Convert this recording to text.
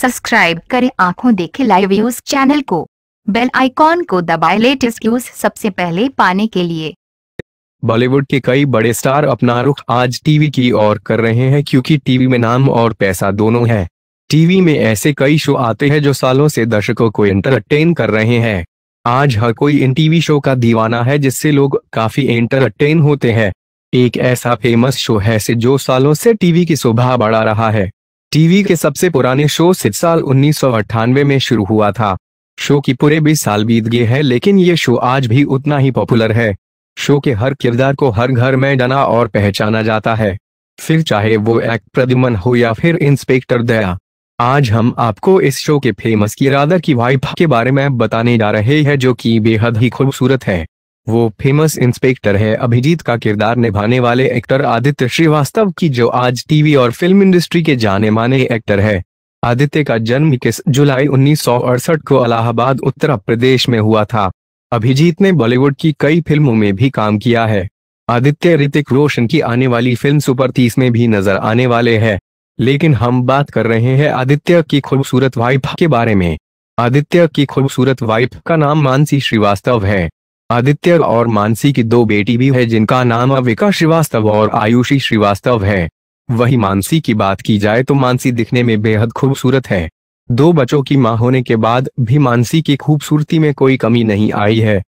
subscribe करें आंखों देखे लाइव न्यूज चैनल को बेल आइकॉन को दबाए लेटेस्ट न्यूज सबसे पहले पाने के लिए बॉलीवुड के कई बड़े स्टार अपना रुख आज टीवी की ओर कर रहे हैं क्योंकि टीवी में नाम और पैसा दोनों है टीवी में ऐसे कई शो आते हैं जो सालों से दर्शकों को एंटरटेन कर रहे हैं आज हर कोई इन टीवी शो का दीवाना है जिससे लोग काफी एंटरटेन होते हैं एक ऐसा फेमस शो है से जो सालों से टीवी की शोभा बढ़ा रहा है टीवी के सबसे पुराने शो सित साल उन्नीस में शुरू हुआ था शो की पूरे बीस साल बीत गए हैं लेकिन ये शो आज भी उतना ही पॉपुलर है शो के हर किरदार को हर घर में डना और पहचाना जाता है फिर चाहे वो एक्ट प्रद्युमन हो या फिर इंस्पेक्टर दया आज हम आपको इस शो के फेमस किरादर की वाइफ के बारे में बताने जा रहे हैं जो कि बेहद ही खूबसूरत है वो फेमस इंस्पेक्टर है अभिजीत का किरदार निभाने वाले एक्टर आदित्य श्रीवास्तव की जो आज टीवी और फिल्म इंडस्ट्री के जाने माने एक्टर है आदित्य का जन्म इक्कीस जुलाई उन्नीस को अलाहाबाद उत्तर प्रदेश में हुआ था अभिजीत ने बॉलीवुड की कई फिल्मों में भी काम किया है आदित्य ऋतिक रोशन की आने वाली फिल्म सुपर तीस में भी नजर आने वाले हैं लेकिन हम बात कर रहे हैं आदित्य की खूबसूरत वाइफ के बारे में आदित्य की खूबसूरत वाइफ का नाम मानसी श्रीवास्तव है आदित्य और मानसी की दो बेटी भी है जिनका नाम अविका श्रीवास्तव और आयुषी श्रीवास्तव है वही मानसी की बात की जाए तो मानसी दिखने में बेहद खूबसूरत है दो बच्चों की मां होने के बाद भी मानसी की खूबसूरती में कोई कमी नहीं आई है